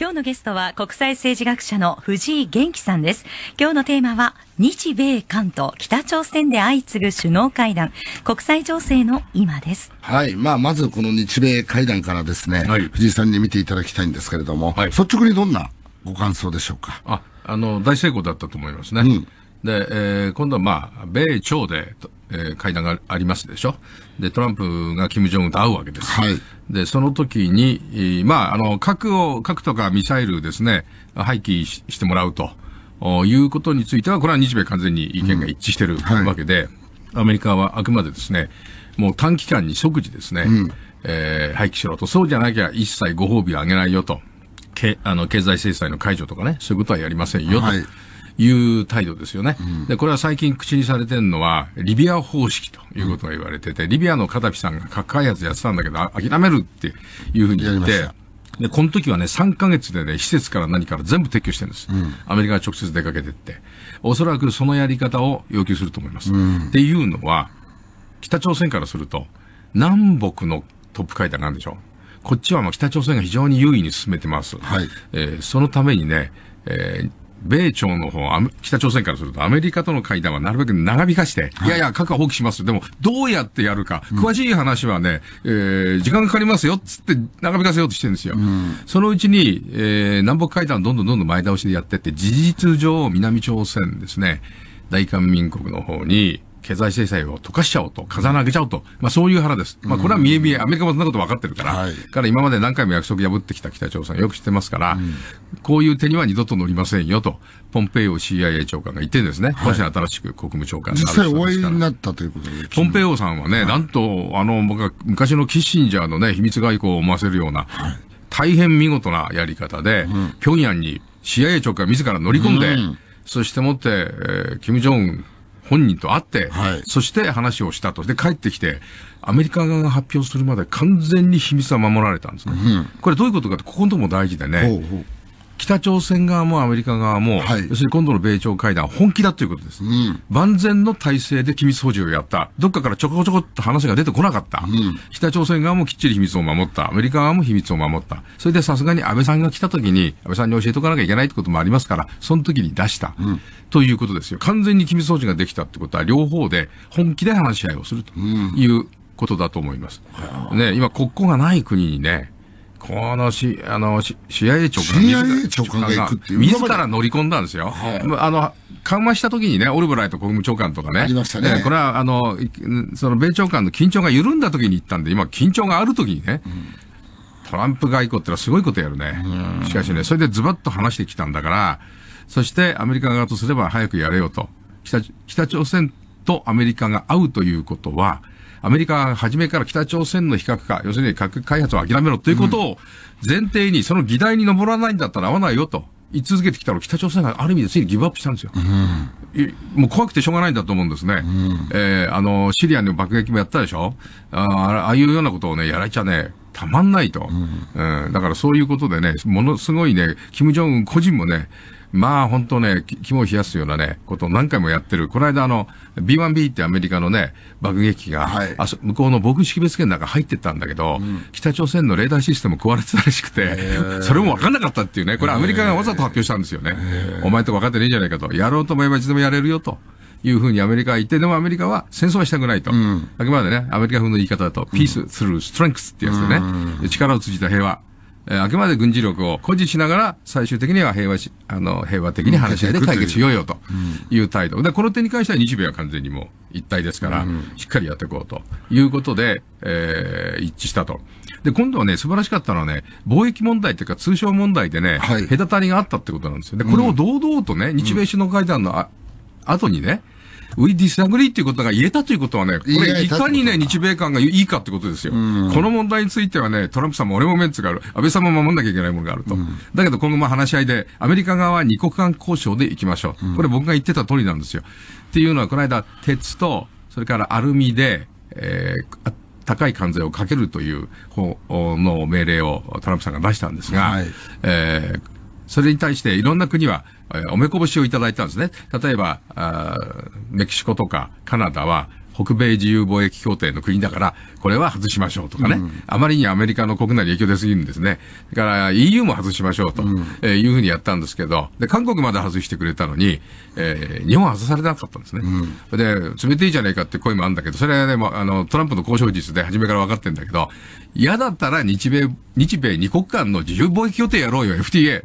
今日のゲストは国際政治学者の藤井元気さんです。今日のテーマは日米韓と北朝鮮で相次ぐ首脳会談、国際情勢の今です。はい。まあ、まずこの日米会談からですね、はい、藤井さんに見ていただきたいんですけれども、はい、率直にどんなご感想でしょうか。あ、あの、大成功だったと思いますね。うん、で、えー、今度はまあ、米朝で、えー、会談がありますでしょ。で、トランプが金正恩と会うわけです。はい。で、その時に、まあ、あの、核を、核とかミサイルですね、廃棄してもらうということについては、これは日米完全に意見が一致してるわけで、うんはい、アメリカはあくまでですね、もう短期間に即時ですね、うん、えー、廃棄しろと。そうじゃなきゃ一切ご褒美をあげないよと。けあの経済制裁の解除とかね、そういうことはやりませんよと、はい、いう態度ですよね。で、これは最近口にされてるのは、リビア方式ということが言われてて、リビアのカダフィさんが核開発やってたんだけど、諦めるっていうふうに言って、で、この時はね、3ヶ月でね、施設から何から全部撤去してるんです。うん、アメリカが直接出かけてって。おそらくそのやり方を要求すると思います。うん、っていうのは、北朝鮮からすると、南北のトップ会談があるでしょ。こっちはもう北朝鮮が非常に優位に進めてます。はい、えー、そのためにね、えー、米朝の方、北朝鮮からするとアメリカとの会談はなるべく長引かして、はい、いやいや、核は放棄します。でも、どうやってやるか、詳しい話はね、うん、えー、時間かかりますよ、つって長引かせようとしてるんですよ。うん、そのうちに、えー、南北会談どんどんどんどん前倒しでやってって、事実上、南朝鮮ですね、大韓民国の方に、経済制裁を溶かしちゃおうと、風穴げちゃおうと、まあ、そういう腹です。まあ、これは見え見え、アメリカもそんなこと分かってるから、はい、から今まで何回も約束破ってきた北朝鮮よく知ってますから、うん、こういう手には二度と乗りませんよと、ポンペイオ CIA 長官が言ってですね、はい、新しく国務長官になる実際お会いになったということでポンペイオさんはね、はい、なんと、あの、僕は昔のキッシンジャーのね、秘密外交を思わせるような、大変見事なやり方で、うん、平壌に CIA 長官自ら乗り込んで、うん、そしてもって、えー、金正恩本人と会って、はい、そして話をしたと。で、帰ってきて、アメリカ側が発表するまで完全に秘密は守られたんですね。うん、これどういうことかって、ここのとこも大事でね。ほうほう北朝鮮側もアメリカ側も、はい、要するに今度の米朝会談本気だということです、うん、万全の体制で機密保持をやった。どっかからちょこちょこっと話が出てこなかった、うん、北朝鮮側もきっちり秘密を守った。アメリカ側も秘密を守った。それでさすがに安倍さんが来た時に、安倍さんに教えておかなきゃいけないってこともありますから、その時に出した。うん、ということですよ。完全に機密保持ができたってことは、両方で本気で話し合いをするということだと思います。ね、今国交がない国にね、このし、あの、CIA 長官 CIA 長官が行くっていう。自ら乗り込んだんですよ。はい、あの、緩和した時にね、オルブライト国務長官とかね。ありましたね。これは、あの、その米朝間の緊張が緩んだ時に行ったんで、今緊張がある時にね、うん、トランプ外交ってのはすごいことやるね。しかしね、それでズバッと話してきたんだから、そしてアメリカ側とすれば早くやれよと。北北朝鮮とアメリカが会うということは、アメリカは初めから北朝鮮の非核化、要するに核開発を諦めろということを前提に、その議題に上らないんだったら合わないよと。言い続けてきたら北朝鮮がある意味でついにギブアップしたんですよ、うん、もう怖くてしょうがないんだと思うんですね、うん、えー、あのシリアの爆撃もやったでしょあああいうようなことをねやられちゃねたまんないと、うん、うん、だからそういうことでねものすごいね金正恩個人もねまあ本当ね、肝を冷やすようなね、ことを何回もやってる。この間あの、B1B ってアメリカのね、爆撃機が、はい、あそ向こうの防空識別圏の中入ってったんだけど、うん、北朝鮮のレーダーシステム壊れてたらしくて、それも分かんなかったっていうね、これアメリカがわざと発表したんですよね。お前と分かってねえんじゃないかと。やろうと思えばいつでもやれるよと。いうふうにアメリカは言って、でもアメリカは戦争はしたくないと。うん、あくまでね、アメリカ風の言い方だと、ピース、スルー、ストレンクスってやつでね、力を通じた平和、えー、あくまで軍事力を誇示しながら、最終的には平和し、あの、平和的に話し合いで解決しようよという態度。で、この点に関しては日米は完全にもう一体ですから、しっかりやっていこうということで、えー、一致したと。で、今度はね、素晴らしかったのはね、貿易問題というか通商問題でね、はい、隔たりがあったってことなんですよ。で、これを堂々とね、日米首脳会談のあ、後にね、we disagree ていうことが言えたということはね、これいかにね、日米間がいいかってことですよ。この問題についてはね、トランプさんも俺もメンツがある。安倍さんも守んなきゃいけないものがあると。だけど今後ま話し合いで、アメリカ側は二国間交渉で行きましょう。これ僕が言ってた通りなんですよ。っていうのは、この間、鉄と、それからアルミで、えー、高い関税をかけるという方の命令をトランプさんが出したんですが、はい、えーそれに対していろんな国は、えー、おめこぼしをいただいたんですね。例えば、あメキシコとかカナダは、北米自由貿易協定の国だから、これは外しましょうとかね、うん、あまりにアメリカの国内に影響出すぎるんですね。だから EU も外しましょうと、えいうふうにやったんですけど、で、韓国まで外してくれたのに、えー、日本は外されなかったんですね。うん、で、冷ていいじゃないかって声もあるんだけど、それはね、もあの、トランプの交渉術で初めから分かってんだけど、嫌だったら日米、日米二国間の自由貿易協定やろうよ、FTA。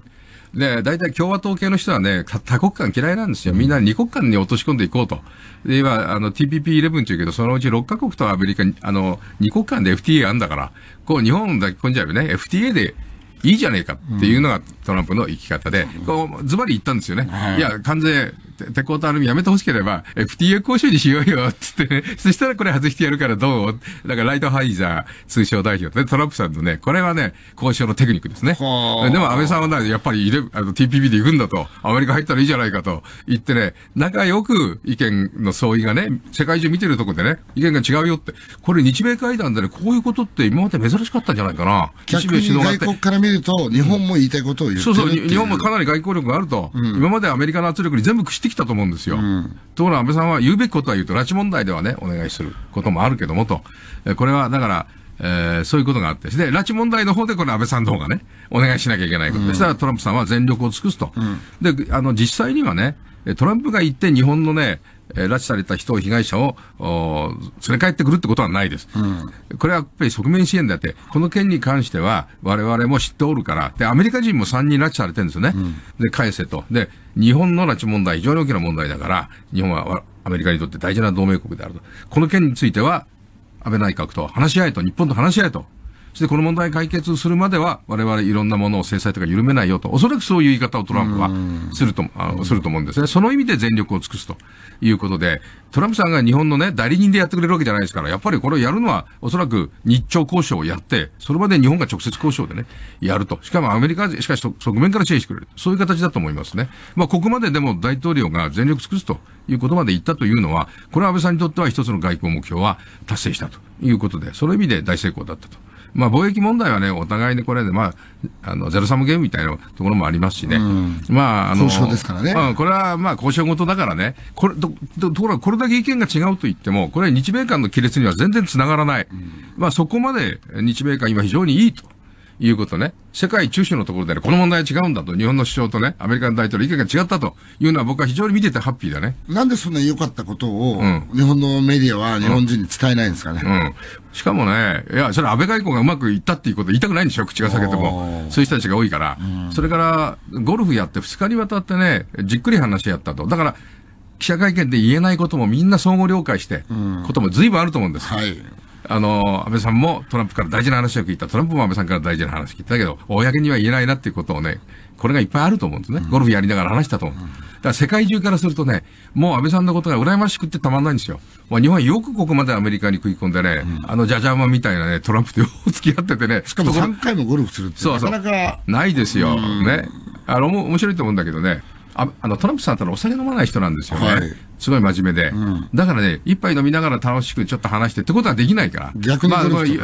で、大体共和党系の人はね、多国間嫌いなんですよ。みんな二国間に落とし込んでいこうと。で、今、あの、TPP11 っていうけど、そのうち6カ国とアメリカ、あの、二国間で FTA あんだから、こう、日本だけ混んじゃうよね。FTA でいいじゃねえかっていうのがトランプの生き方で、こう、ズバリ言ったんですよね。いや、関税、鉄鋼とアルミやめてほしければ、FTA 交渉にしようよ、つってね。そしたらこれ外してやるからどうだからライトハイザー通商代表で、トランプさんのね、これはね、交渉のテクニックですね。でも安倍さんはね、やっぱりあの、TPP で行くんだと、アメリカ入ったらいいじゃないかと言ってね、仲良く意見の相違がね、世界中見てるとこでね、意見が違うよって。これ日米会談でね、こういうことって今まで珍しかったんじゃないかな。岸米首脳が。見ると、日本も言いたいことを言ってそうそう、日本もかなり外交力があると、うん、今までアメリカの圧力に全部屈してきたと思うんですよ。うん、ところが安倍さんは言うべきことは言うと、拉致問題ではね、お願いすることもあるけどもと、これはだから、えー、そういうことがあって、で、拉致問題の方でこれ安倍さんの方がね、お願いしなきゃいけないことで、うん、したらトランプさんは全力を尽くすと。で、あの、実際にはね、トランプが言って日本のね、えー、拉致された人、被害者を連れ帰ってくるってことはないです。うん、これはやっぱり側面支援であって、この件に関しては我々も知っておるから、で、アメリカ人も3人拉致されてるんですよね。うん、で、返せと。で、日本の拉致問題、非常に大きな問題だから、日本はアメリカにとって大事な同盟国であると。この件については、安倍内閣と話し合いと、日本と話し合いとそしてこの問題解決するまでは、我々いろんなものを制裁とか緩めないよと、おそらくそういう言い方をトランプはすると、あすると思うんですね。その意味で全力を尽くすということで、トランプさんが日本のね、代理人でやってくれるわけじゃないですから、やっぱりこれをやるのは、おそらく日朝交渉をやって、それまで日本が直接交渉でね、やると。しかもアメリカ、しかし側面から支援してくれる。そういう形だと思いますね。まあ、ここまででも大統領が全力尽くすということまで言ったというのは、これは安倍さんにとっては一つの外交目標は達成したということで、その意味で大成功だったと。まあ、貿易問題はね、お互いにこれで、まあ、あのゼロサムゲームみたいなところもありますしね、まあ、あの交渉ですからね、まあ、これはまあ交渉事だからね、これとところがこれだけ意見が違うと言っても、これは日米間の亀裂には全然つながらない、うん、まあ、そこまで日米間、今、非常にいいと。いうことね。世界中心のところでね、この問題は違うんだと、日本の首相とね、アメリカの大統領意見が違ったというのは僕は非常に見ててハッピーだね。なんでそんな良かったことを、日本のメディアは日本人に伝えないんですかね。うん。うん、しかもね、いや、それ安倍外交がうまくいったっていうこと言いたくないんでしょ、口が裂けても。そういう人たちが多いから。うん、それから、ゴルフやって2日にわたってね、じっくり話やったと。だから、記者会見で言えないこともみんな相互了解して、ことも随分あると思うんです。はい。あの、安倍さんもトランプから大事な話を聞いた。トランプも安倍さんから大事な話を聞いたけど、公には言えないなっていうことをね、これがいっぱいあると思うんですね。ゴルフやりながら話したと思う。だから世界中からするとね、もう安倍さんのことが羨ましくってたまんないんですよ。まあ、日本はよくここまでアメリカに食い込んでね、うん、あの、じゃじゃ馬みたいなね、トランプとよ付き合っててね。しかも3回もゴルフするってなかなか。ないですよ。ね。あの、面白いと思うんだけどね。ああのトランプさんってのはお酒飲まない人なんですよね、はい、すごい真面目で、うん、だからね、一杯飲みながら楽しくちょっと話してってことはできないから、逆に、ね、まあ、まあ、唯一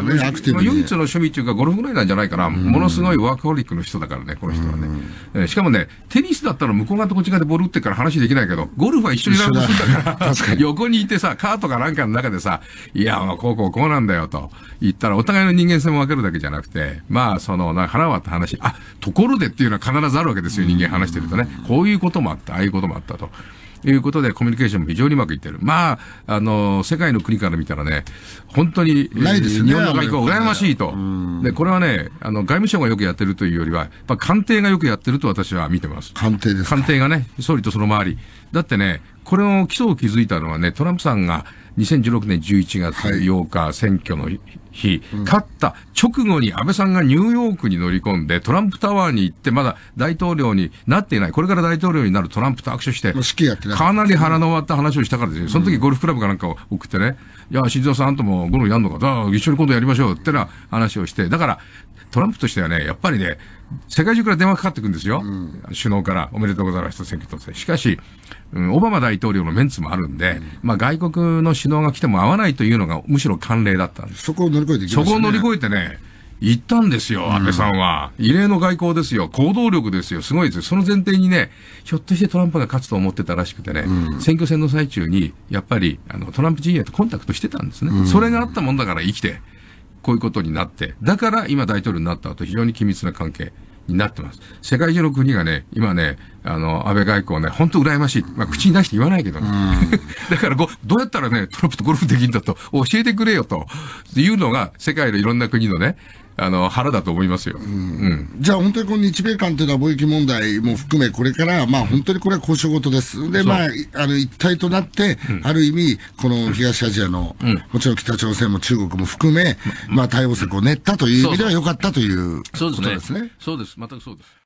の趣味っていうか、ゴルフぐらいなんじゃないかな、うん、ものすごいワークホリックの人だからね、この人はね、うん、えー、しかもね、テニスだったら向こう側とこっち側でボール打ってから話できないけど、ゴルフは一緒にランするんだから、横にいてさ、カートかなんかの中でさ、いや、こうこうこうなんだよと言ったら、お互いの人間性も分けるだけじゃなくて、まあ、その、な腹割った話、あところでっていうのは必ずあるわけですよ、人間話してるとね、こういうこともあった、ああいうこともあったと。いうことでコミュニケーションも非常にうまくいってる。まあ、あの、世界の国から見たらね、本当に、ないですね、日本の外交は羨ましいと。で、これはね、あの、外務省がよくやってるというよりは、やっぱ官邸がよくやってると私は見てます。官邸です官邸がね、総理とその周り。だってね、これの基礎を築いたのはね、トランプさんが2016年11月8日、選挙の日、はいうん、勝った直後に安倍さんがニューヨークに乗り込んで、トランプタワーに行って、まだ大統領になっていない、これから大統領になるトランプと握手して、かなり腹の割った話をしたからですよ。その時ゴルフクラブかなんかを送ってね、いや、静雄さんともゴルフやるのか、一緒に今度やりましょうってな話をして、だから、トランプとしてはね、やっぱりね、世界中から電話かかってくるんですよ、うん、首脳から、おめでとうございますと選挙当選。しかし、うん、オバマ大統領のメンツもあるんで、うん、まあ、外国の首脳が来ても会わないというのが、むしろ慣例だったんです。そこを乗り越えて、ね、そこを乗り越えてね、行ったんですよ、安倍さんは。異例の外交ですよ、行動力ですよ、すごいですよ。その前提にね、ひょっとしてトランプが勝つと思ってたらしくてね、うん、選挙戦の最中に、やっぱりあのトランプ陣営とコンタクトしてたんですね。それがあったもんだから生きて。こういうことになって、だから今大統領になった後、非常に緊密な関係になってます。世界中の国がね、今ね、あの、安倍外交ね、本当羨ましい。まあ、口に出して言わないけどね。だからどうやったらね、トランプとゴルフできるんだと、教えてくれよと、いうのが、世界のいろんな国のね、あの、腹だと思いますよ。うんうん、じゃあ本当にこの日米間というのは貿易問題も含め、これから、まあ本当にこれは交渉事です。で、まあ、あの、一体となって、うん、ある意味、この東アジアの、もちろん北朝鮮も中国も含め、まあ対応策を練ったという意味では良かったということですね。そうですね。そうです。全くそうです。